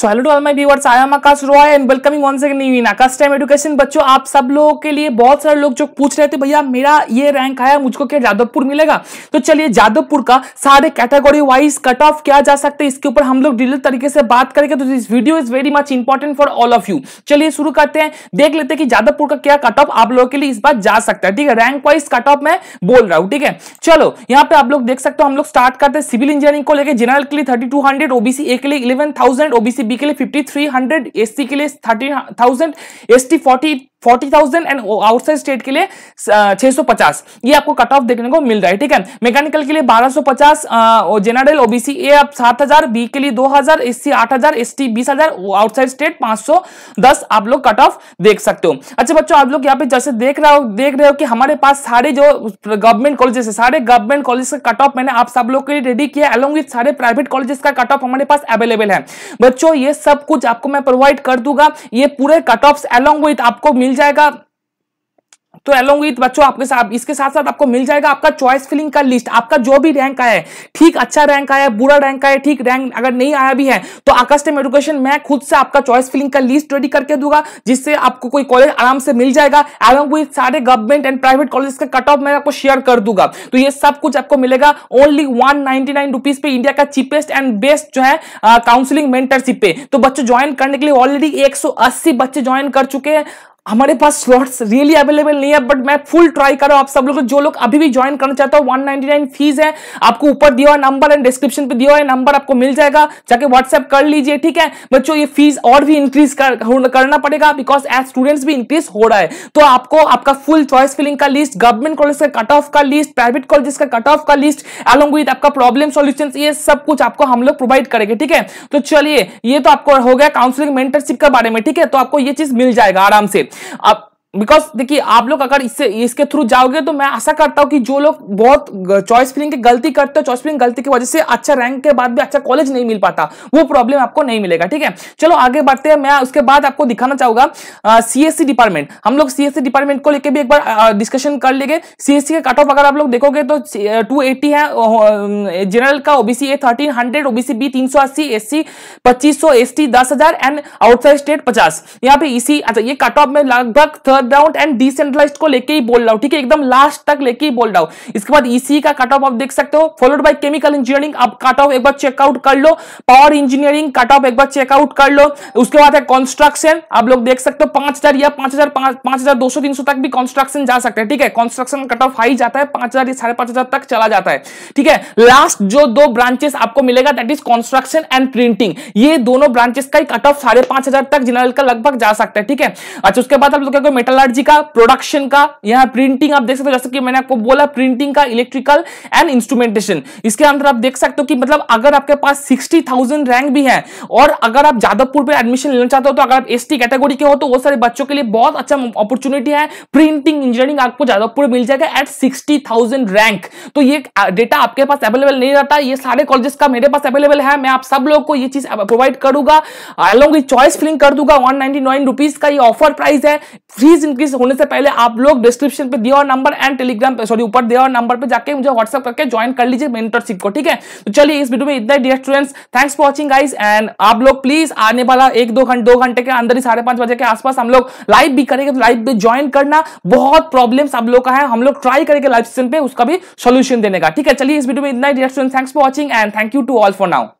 so hello to all my viewers I am Akash Roy and welcoming one second in Akash time education बच्चों आप सब लोगों के लिए बहुत सारे लोग जो पूछ रहे थे भैया मेरा ये रैंक आया मुझको क्या जादवपुर मिलेगा तो चलिए जादवपुर का सारे कैटेगरी वाइज कट ऑफ क्या जा सकता है इसके ऊपर हम लोग डिटेल तरीके से बात करेंगे तो this video is very much important for all of you चलिए शुरू करते हैं देख लेते हैं कि जादवपुर का क्या कट ऑफ आप लोगों के लिए इस बार जा सकता है ठीक है रैंक वाइज कट ऑफ मैं बोल रहा हूँ ठीक है चलो यहाँ पे आप लोग देख सकते हो हम लोग स्टार्ट करते हैं सिविल इंजीनियरिंग को लेकर जनरल के लिए थर्टी ओबीसी ए के लिए इलेवन ओबीसी बी के लिए fifty three hundred S C के लिए thirty thousand S T forty forty thousand and outside state के लिए 650 सौ पचास ये आपको कट ऑफ देखने को मिल रहा है ठीक है मैकेनिकल के लिए बारह सौ पचास जनरल ओबीसी ए आप 7,000 बी के लिए दो हजार एस सी आठ हजार एस टी बीस हजार आउटसाइड स्टेट 510 आप लोग कट ऑफ देख सकते हो अच्छा बच्चों आप लोग यहाँ पे जैसे देख रहे हो देख रहे हो कि हमारे पास सारे जो गवर्नमेंट कॉलेजेस है सारे गवर्नमेंट कॉलेज का कट ऑफ मैंने आप सब लोग के लिए रेडी किया अलॉन्ग विथ सारे प्राइवेट कॉलेजेस का कट ऑफ हमारे पास अवेलेबल है बच्चों ये सब कुछ आपको मैं प्रोवाइड कर दूंगा ये पूरे कट ऑफ अलॉन्ग विथ आपको मिल मिल जाएगा तो एलोंग विथ बच्चों आपके साथ इसके साथ साथ आपको मिल जाएगा आपका चॉइस फिलिंग का लिस्ट आपका जो भी रैंक आया है ठीक अच्छा रैंक आया है बुरा रैंक आया है ठीक रैंक अगर नहीं आया भी है तो आकाशम एडुकेशन मैं खुद से आपका चॉइस फिलिंग का लिस्ट रेडी करके दूंगा जिससे आपको कोई कॉलेज आराम से मिल जाएगा एलोंग विथ सारे गवर्नमेंट एंड प्राइवेट कॉलेज का कट ऑफ मैं आपको शेयर कर दूंगा तो ये सब कुछ आपको मिलेगा ओनली वन नाइनटी पे इंडिया का चीपेस्ट एंड बेस्ट जो है काउंसिलिंग मेंटरशिप पे तो बच्चों ज्वाइन करने के लिए ऑलरेडी एक बच्चे ज्वाइन कर चुके हैं हमारे पास स्लॉट्स रियली अवेलेबल नहीं है बट मैं फुल ट्राई कर रहा हूँ आप सब लोग जो लोग अभी भी ज्वाइन करना चाहता हो 199 फीस है आपको ऊपर दिया हुआ नंबर एंड डिस्क्रिप्शन पे दिया हुआ नंबर आपको मिल जाएगा जाके व्हाट्सएप कर लीजिए ठीक है बच्चों ये फीस और भी इंक्रीज कर, करना पड़ेगा बिकॉज एज स्टूडेंट्स भी इंक्रीज हो रहा है तो आपको आपका फुल चॉइस फिलिंग का लिस्ट गवर्नमेंट कॉलेज का कट ऑफ का लिस्ट प्राइवेट कॉलेज का कट ऑफ का लिस्ट अलॉन्ग विद आपका प्रॉब्लम सोल्यूशन ये सब कुछ आपको हम लोग प्रोवाइड करेंगे ठीक है तो चलिए ये तो आपको हो गया काउंसिलिंग मेंटरशिप के बारे में ठीक है तो आपको ये चीज मिल जाएगा आराम से अब बिकॉज देखिए आप लोग अगर इससे इसके थ्रू जाओगे तो मैं आशा करता हूँ कि जो लोग बहुत चॉइस फिलिंग की गलती करते हो चॉइस फिलिंग गलती की वजह से अच्छा रैंक के बाद भी अच्छा कॉलेज नहीं मिल पाता वो प्रॉब्लम आपको नहीं मिलेगा ठीक है चलो आगे बढ़ते हैं मैं उसके बाद आपको दिखाना चाहूंगा सीएससी डिपार्टमेंट हम लोग सीएससी डिपार्टमेंट को लेकर भी एक बार डिस्कशन कर लेंगे सीएससी का कट ऑफ अगर आप लोग देखोगे तो टू एट्टी है जनरल का OBC A thirteen hundred OBC B तीन सौ अस्सी एस सी पच्चीस सौ एस टी दस हजार एंड आउटसाइड स्टेट पचास यहाँ पे इसी e अच्छा ये कट ऑफ में लगभग underground एंड डिसेंट्रलाइज को लेके ही बोल रहा हूँ ठीक है एकदम लास्ट तक लेके ही बोल रहा हूँ इसके बाद ईसी e e का कट ऑफ आप देख सकते हो फॉलोड बाई केमिकल इंजीनियरिंग आप कट ऑफ एक बार चेकआउट कर लो पावर इंजीनियरिंग कट ऑफ एक बार चेकआउट कर लो उसके बाद है कंस्ट्रक्शन आप लोग देख सकते हो पांच हजार या पांच हजार पांच हजार दो सौ तीन सौ तक भी कंस्ट्रक्शन जा सकते हैं ठीक है कंस्ट्रक्शन कट ऑफ हाई जाता है पांच हजार साढ़े पांच हजार तक चला जाता है ठीक है लास्ट जो दो ब्रांचेस आपको मिलेगा that is construction and printing ये दोनों ब्रांचेस का ही कट ऑफ साढ़े पांच हजार तक जनरल का लगभग जा सकता है ठीक है अच्छा उसके बाद आप लोग मेटा मेटलर्जी का प्रोडक्शन का यहाँ प्रिंटिंग आप देख सकते हो जैसे कि मैंने आपको बोला प्रिंटिंग का इलेक्ट्रिकल एंड इंस्ट्रूमेंटेशन इसके अंदर आप देख सकते हो कि मतलब अगर आपके पास सिक्सटी थाउजेंड रैंक भी है और अगर आप जादवपुर पे एडमिशन लेना चाहते हो तो अगर आप एस कैटेगरी के हो तो वो सारे बच्चों के लिए बहुत अच्छा अपॉर्चुनिटी है प्रिंटिंग इंजीनियरिंग आपको जादवपुर मिल जाएगा एट सिक्सटी रैंक तो ये डेटा आपके पास अवेलेबल नहीं रहता ये सारे कॉलेजेस का मेरे पास अवेलेबल है मैं आप सब लोग को ये चीज प्रोवाइड करूंगा चॉइस फिलिंग कर दूंगा वन नाइनटी का ये ऑफर प्राइस है फ्री प्लीज इंक्रीज होने से पहले आप लोग डिस्क्रिप्शन पे दिया और नंबर एंड टेलीग्राम पे सॉरी ऊपर दिया और नंबर पे जाके मुझे व्हाट्सअप करके ज्वाइन कर लीजिए मेंटरशिप को ठीक है तो चलिए इस वीडियो में इतना ही dear students thanks for watching guys and आप लोग प्लीज आने वाला एक दो घंटे दो घंटे के अंदर ही साढ़े पांच बजे के आसपास हम लोग लाइव भी करेंगे तो लाइव भी ज्वाइन करना बहुत प्रॉब्लम आप लोग का है हम लोग ट्राई करेंगे लाइव सेशन पे उसका भी सोल्यूशन देने का ठीक है चलिए इस वीडियो में इतना ही dear student thanks for watching and thank you to all for now